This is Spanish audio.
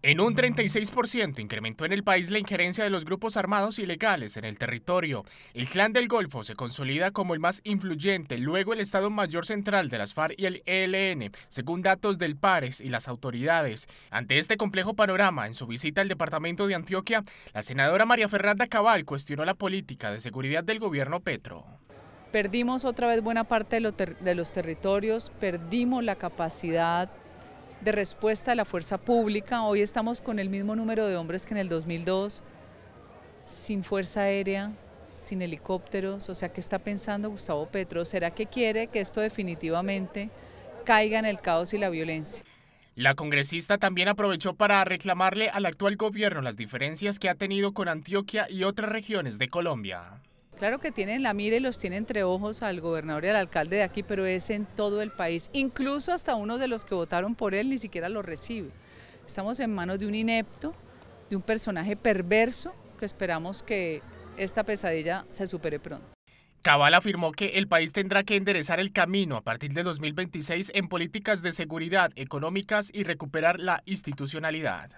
En un 36% incrementó en el país la injerencia de los grupos armados ilegales en el territorio. El Clan del Golfo se consolida como el más influyente, luego el Estado Mayor Central de las FARC y el ELN, según datos del PARES y las autoridades. Ante este complejo panorama, en su visita al departamento de Antioquia, la senadora María Fernanda Cabal cuestionó la política de seguridad del gobierno Petro. Perdimos otra vez buena parte de los, de los territorios, perdimos la capacidad de respuesta a la fuerza pública. Hoy estamos con el mismo número de hombres que en el 2002, sin fuerza aérea, sin helicópteros. O sea, ¿qué está pensando Gustavo Petro? ¿Será que quiere que esto definitivamente caiga en el caos y la violencia? La congresista también aprovechó para reclamarle al actual gobierno las diferencias que ha tenido con Antioquia y otras regiones de Colombia. Claro que tienen la mira y los tiene entre ojos al gobernador y al alcalde de aquí, pero es en todo el país. Incluso hasta uno de los que votaron por él ni siquiera lo recibe. Estamos en manos de un inepto, de un personaje perverso que esperamos que esta pesadilla se supere pronto. Cabal afirmó que el país tendrá que enderezar el camino a partir de 2026 en políticas de seguridad económicas y recuperar la institucionalidad.